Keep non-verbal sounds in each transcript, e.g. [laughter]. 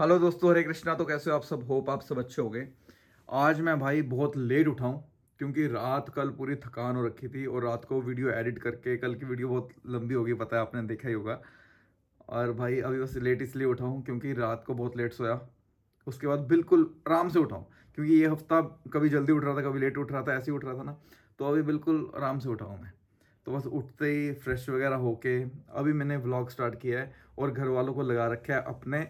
hello दोस्तों हरे कृष्णा तो कैसे हो आप सब होप आप सब अच्छे हो गए आज मैं भाई बहुत लेट उठाऊँ क्योंकि रात कल पूरी थकान हो रखी थी और रात को वीडियो एडिट करके कल की वीडियो बहुत लंबी होगी पता है आपने देखा ही होगा और भाई अभी बस लेट इसलिए उठाऊँ क्योंकि रात को बहुत लेट सोया उसके बाद बिल्कुल आराम से उठाऊँ क्योंकि ये हफ्ता कभी जल्दी उठ रहा था कभी लेट उठ रहा था ऐसे ही उठ रहा था ना तो अभी बिल्कुल आराम से उठाऊँ मैं तो बस उठते ही फ्रेश वगैरह होके अभी मैंने व्लॉग स्टार्ट किया है और घर वालों को लगा रखा है अपने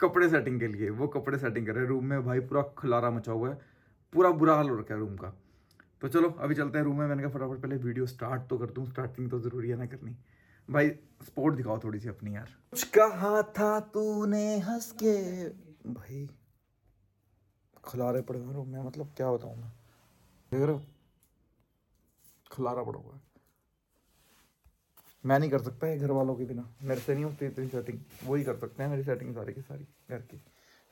कपड़े सेटिंग के लिए वो कपड़े सेटिंग कर रहे हैं रूम में भाई पूरा खलारा मचा हुआ है पूरा बुरा हाल हो रखा है रूम का तो चलो अभी चलते हैं रूम में मैंने कहा फटाफट पहले वीडियो स्टार्ट तो कर दूँ स्टार्टिंग तो ज़रूरी है ना करनी भाई स्पोर्ट दिखाओ थोड़ी सी अपनी यार कुछ कहा था तूने हंस के भाई खलारे पड़े हुए रूम में मतलब क्या बताऊँ मैं देख रहे हो खलारा पड़ा हुआ है मैं नहीं कर सकता है घर वालों के बिना मेरे से नहीं होती इतनी सेटिंग वही कर सकते हैं मेरी सेटिंग सारी की सारी घर की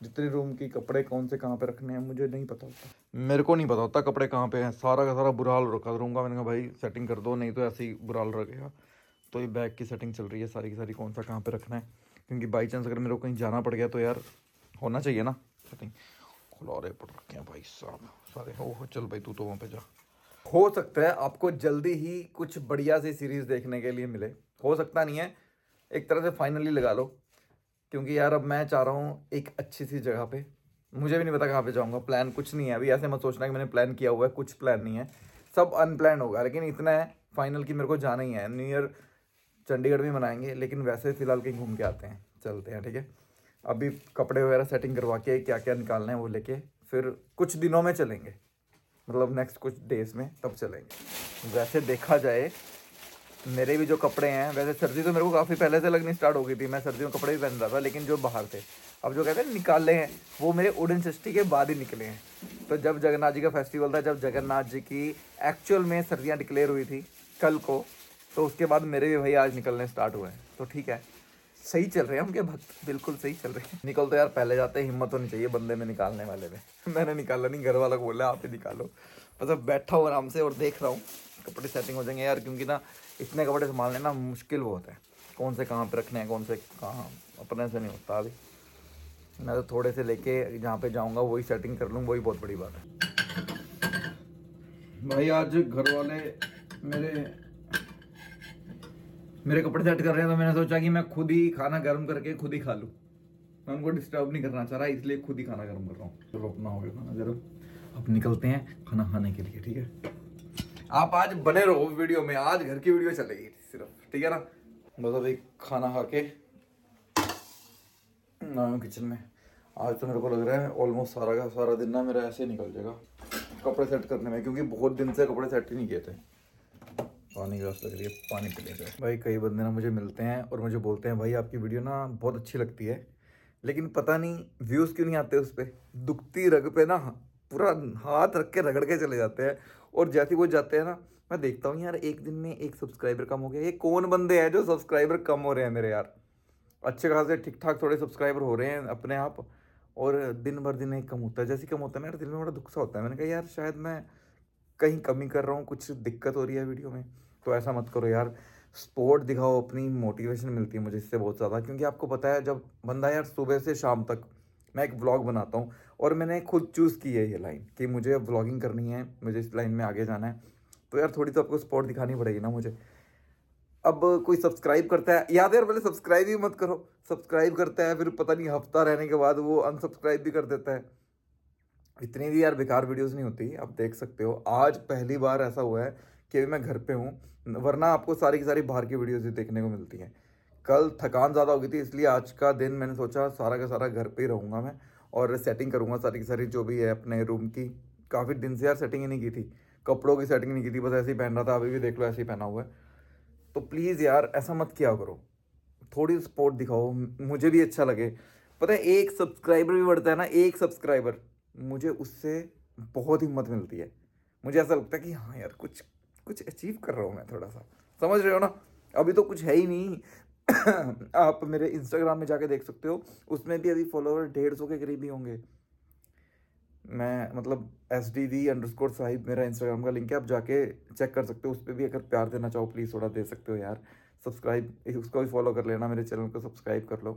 जितने रूम के कपड़े कौन से कहाँ पे रखने हैं मुझे नहीं पता होता मेरे को नहीं पता होता कपड़े कहाँ पे हैं सारा का सारा बुरा हाल रखा रूम का मैंने कहा भाई सेटिंग कर दो नहीं तो ऐसे ही बुरा हाल रखेगा तो ये बैग की सेटिंग चल रही है सारी की सारी कौन सा कहाँ पे रखना है क्योंकि बाई चांस अगर मेरे को कहीं जाना पड़ गया तो यार होना चाहिए ना सेटिंग खुलारे पड़ रखे हैं भाई साहब सारे हो चल भाई तू तो वहाँ पे जा हो सकता है आपको जल्दी ही कुछ बढ़िया सी सीरीज़ देखने के लिए मिले हो सकता नहीं है एक तरह से फाइनली लगा लो क्योंकि यार अब मैं चाह रहा हूँ एक अच्छी सी जगह पे मुझे भी नहीं पता कहाँ पे जाऊँगा प्लान कुछ नहीं है अभी ऐसे मत सोचना कि मैंने प्लान किया हुआ है कुछ प्लान नहीं है सब अनप्लान होगा लेकिन इतना है फाइनल कि मेरे को जाना ही है न्यू ईयर चंडीगढ़ में मनाएंगे लेकिन वैसे फ़िलहाल कहीं घूम के आते हैं चलते हैं ठीक है अभी कपड़े वगैरह सेटिंग करवा के क्या क्या निकालना है वो लेके फिर कुछ दिनों में चलेंगे मतलब नेक्स्ट कुछ डेज में तब चलेंगे वैसे देखा जाए मेरे भी जो कपड़े हैं वैसे सर्दी तो मेरे को काफ़ी पहले से लगनी स्टार्ट हो गई थी मैं सर्दियों में कपड़े भी पहन रहा था लेकिन जो बाहर थे अब जो कहते हैं निकाले हैं वो मेरे उडन सृष्टि के बाद ही निकले हैं तो जब जगन्नाथ जी का फेस्टिवल था जब जगन्नाथ जी की एक्चुअल में सर्दियाँ डिक्लेयर हुई थी कल को तो उसके बाद मेरे भी भाई आज निकलने स्टार्ट हुए हैं तो ठीक है सही चल रहे हैं उनके भक्त बिल्कुल सही चल रहे हैं निकल तो यार पहले जाते हिम्मत तो होनी चाहिए बंदे में निकालने वाले में [laughs] मैंने निकाला नहीं घर वाला को बोला आप ही निकालो मतलब बैठा हूँ आराम से और देख रहा हूँ कपड़े सेटिंग हो जाएंगे यार क्योंकि ना इतने कपड़े संभालने ना मुश्किल बहुत है कौन से कहाँ पर रखने हैं कौन से कहाँ अपने से नहीं होता अभी मैं तो थोड़े से लेके जहाँ पे जाऊँगा वही सेटिंग कर लूँ वही बहुत बड़ी बात है भाई आज घर वाले मेरे मेरे कपड़े सेट कर रहे हैं तो मैंने सोचा कि मैं खुद ही खाना गर्म करके खुद ही खा लूँ मैं उनको डिस्टर्ब नहीं करना चाह रहा इसलिए खुद ही खाना गर्म कर रहा हूँ चलो अपना हो गया खाना गर्म अब निकलते हैं खाना खाने के लिए ठीक है आप आज बने रहो वीडियो में आज घर की वीडियो चलेगी सिर्फ ठीक है ना बस अभी खाना खा के ना किचन में आज तो मेरे को लग रहा है ऑलमोस्ट सारा का सारा दिन ना मेरा ऐसे ही निकल जाएगा कपड़े सेट करने में क्योंकि बहुत दिन से कपड़े सेट ही नहीं किए थे पानी की व्यवस्था रही पानी पी लेते हैं भाई कई बंदे ना मुझे मिलते हैं और मुझे बोलते हैं भाई आपकी वीडियो ना बहुत अच्छी लगती है लेकिन पता नहीं व्यूज़ क्यों नहीं आते उस पर दुखती रग पे ना पूरा हाथ रख के रगड़ के चले जाते हैं और जैसे वो जाते हैं ना मैं देखता हूँ यार एक दिन में एक सब्सक्राइबर कम हो गया ये कौन बंदे हैं जो सब्सक्राइबर कम हो रहे हैं मेरे यार अच्छे खासे ठीक ठाक थोड़े सब्सक्राइबर हो रहे हैं अपने आप और दिन भर दिन एक कम होता है जैसे कम होता है ना यार दिल में बड़ा दुख सा होता है मैंने कहा यार शायद मैं कहीं कमी कर रहा हूँ कुछ दिक्कत हो रही है वीडियो में तो ऐसा मत करो यार स्पोर्ट दिखाओ अपनी मोटिवेशन मिलती है मुझे इससे बहुत ज़्यादा क्योंकि आपको पता है जब बंदा यार सुबह से शाम तक मैं एक व्लॉग बनाता हूँ और मैंने खुद चूज़ की है ये लाइन कि मुझे व्लॉगिंग करनी है मुझे इस लाइन में आगे जाना है तो यार थोड़ी तो आपको स्पोर्ट दिखानी पड़ेगी ना मुझे अब कोई सब्सक्राइब करता है याद यार पहले सब्सक्राइब ही मत करो सब्सक्राइब करता है फिर पता नहीं हफ्ता रहने के बाद वो अनसब्सक्राइब भी कर देता है इतनी भी यार बेकार वीडियोस नहीं होती आप देख सकते हो आज पहली बार ऐसा हुआ है कि अभी मैं घर पे हूँ वरना आपको सारी की सारी बाहर की वीडियोज़ ही देखने को मिलती हैं कल थकान ज़्यादा हो गई थी इसलिए आज का दिन मैंने सोचा सारा का सारा घर पर ही रहूँगा मैं और सेटिंग करूँगा सारी की सारी जो भी है अपने रूम की काफ़ी दिन से यार सेटिंग ही नहीं की थी कपड़ों की सेटिंग नहीं की थी बस ऐसे ही पहन रहा था अभी भी देख लो ऐसे ही पहना हुआ है तो प्लीज़ यार ऐसा मत किया करो थोड़ी सपोर्ट दिखाओ मुझे भी अच्छा लगे पता है एक सब्सक्राइबर भी बढ़ता है ना एक सब्सक्राइबर मुझे उससे बहुत हिम्मत मिलती है मुझे ऐसा लगता है कि हाँ यार कुछ कुछ अचीव कर रहा हूँ मैं थोड़ा सा समझ रहे हो ना अभी तो कुछ है ही नहीं [coughs] आप मेरे इंस्टाग्राम में जाके देख सकते हो उसमें भी अभी फॉलोअर डेढ़ सौ के करीब ही होंगे मैं मतलब S D V underscore Sahib मेरा इंस्टाग्राम का लिंक है आप जाके चेक कर सकते हो उस पर भी अगर प्यार देना चाहो प्लीज़ थोड़ा दे सकते हो यार सब्सक्राइब उसको भी फॉलो कर लेना मेरे चैनल को सब्सक्राइब कर लो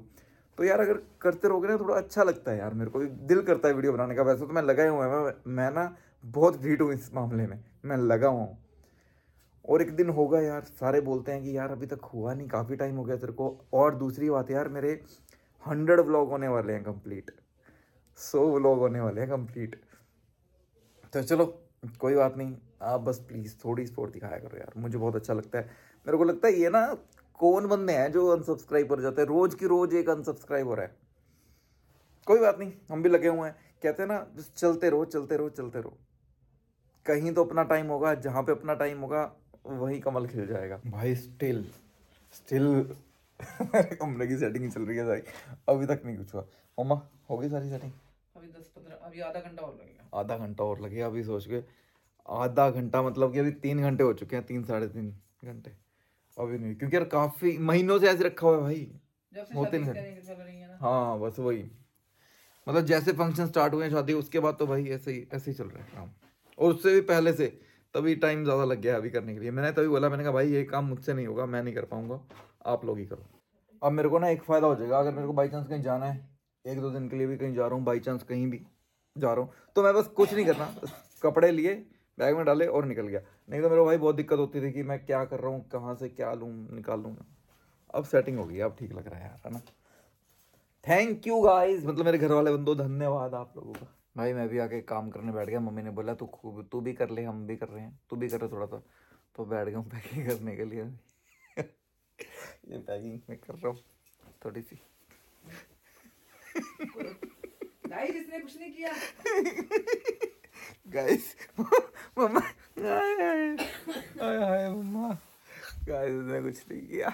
तो यार अगर करते रहोगे ना थोड़ा अच्छा लगता है यार मेरे को भी दिल करता है वीडियो बनाने का वैसे तो मैं लगा हुआ है मैं मैं ना बहुत भीड़ हूँ इस मामले में मैं लगा हुआ हूँ और एक दिन होगा यार सारे बोलते हैं कि यार अभी तक हुआ नहीं काफ़ी टाइम हो गया तेरे को और दूसरी बात यार मेरे हंड्रेड व्लॉग होने वाले हैं कंप्लीट सौ व्लॉग होने वाले हैं कंप्लीट तो चलो कोई बात नहीं आप बस प्लीज़ थोड़ी सपोर्ट दिखाया करो यार मुझे बहुत अच्छा लगता है मेरे को लगता है ये ना कौन बंदे हैं जो अनसब्सक्राइब कर जाते हैं रोज़ की रोज़ एक अनसब्सक्राइब हो रहा है कोई बात नहीं हम भी लगे हुए हैं कहते हैं ना बस चलते रहो चलते रहो चलते रहो कहीं तो अपना टाइम होगा जहाँ पे अपना टाइम होगा वही कमल खिल जाएगा भाई स्टिल स्टिल [laughs] कमरे की सेटिंग चल रही है सारी अभी तक नहीं कुछ हुआ मम्मा हो गई सारी सेटिंग अभी दस पंद्रह अभी आधा घंटा और लगेगा आधा घंटा और लगेगा अभी सोच के आधा घंटा मतलब कि अभी तीन घंटे हो चुके हैं तीन साढ़े तीन घंटे अभी नहीं क्योंकि यार काफी महीनों से ऐसे रखा हुआ है भाई होते नहीं हाँ बस वही मतलब जैसे फंक्शन स्टार्ट हुए हैं शादी उसके बाद तो भाई ऐसे ही ऐसे ही चल रहे हैं काम और उससे भी पहले से तभी टाइम ज़्यादा लग गया अभी करने के लिए मैंने तभी बोला मैंने कहा भाई ये काम मुझसे नहीं होगा मैं नहीं कर पाऊँगा आप लोग ही करो अब मेरे को ना एक फ़ायदा हो जाएगा अगर मेरे को बाई चांस कहीं जाना है एक दो दिन के लिए भी कहीं जा रहा हूँ बाई चांस कहीं भी जा रहा हूँ तो मैं बस कुछ नहीं करना कपड़े लिए बैग में डाले और निकल गया नहीं तो मेरे को भाई बहुत दिक्कत होती थी कि मैं क्या कर रहा हूँ कहाँ से क्या लूँ निकाल लूँ अब सेटिंग हो गई अब ठीक लग रहा है यार है ना थैंक यू गाइस मतलब मेरे घर वाले बंदो धन्यवाद आप लोगों का भाई मैं भी आके काम करने बैठ गया मम्मी ने बोला तू खूब तू भी कर ले हम भी कर रहे हैं तू भी कर रहे थोड़ा सा तो बैठ गया हूँ पैकिंग करने के लिए ये [laughs] पैकिंग मैं कर रहा हूँ थोड़ी सी गाइस इसने कुछ नहीं किया गाइस मम्मा हाय हाय मम्मा गाइस इसने कुछ नहीं किया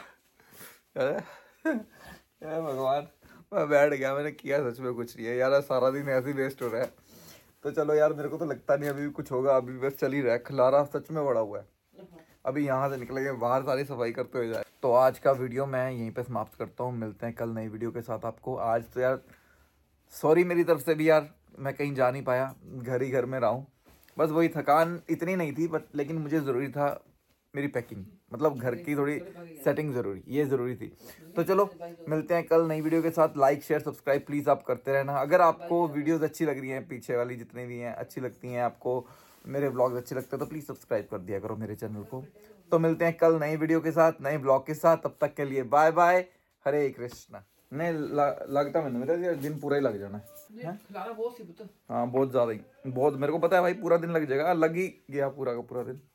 अरे भगवान मैं बैठ गया मैंने किया सच में कुछ नहीं है यार सारा दिन ऐसे ही वेस्ट हो रहा है तो चलो यार मेरे को तो लगता नहीं अभी कुछ होगा अभी बस चल ही रहा है खिलारा सच में बड़ा हुआ है अभी यहाँ से निकलेंगे बाहर सारी सफाई करते हुए जाए तो आज का वीडियो मैं यहीं पे समाप्त करता हूँ मिलते हैं कल नई वीडियो के साथ आपको आज तो यार सॉरी मेरी तरफ से भी यार मैं कहीं जा नहीं पाया घर ही घर में रहा हूँ बस वही थकान इतनी नहीं थी बट लेकिन मुझे ज़रूरी था मेरी पैकिंग मतलब घर की थोड़ी सेटिंग ज़रूरी ये ज़रूरी थी तो चलो मिलते हैं कल नई वीडियो के साथ लाइक शेयर सब्सक्राइब प्लीज़ आप करते रहना अगर आपको वीडियोस अच्छी लग रही हैं पीछे वाली जितनी भी हैं अच्छी लगती हैं आपको मेरे ब्लॉग्स अच्छे लगते हैं तो प्लीज़ सब्सक्राइब कर दिया करो मेरे चैनल को तो मिलते हैं कल नई वीडियो के साथ नए ब्लॉग के साथ तब तक के लिए बाय बाय हरे कृष्णा नहीं लगता मैंने मेरा दिन पूरा ही लग जाना है हाँ बहुत ज़्यादा ही बहुत मेरे को पता है भाई पूरा दिन लग जाएगा लग ही गया पूरा का पूरा दिन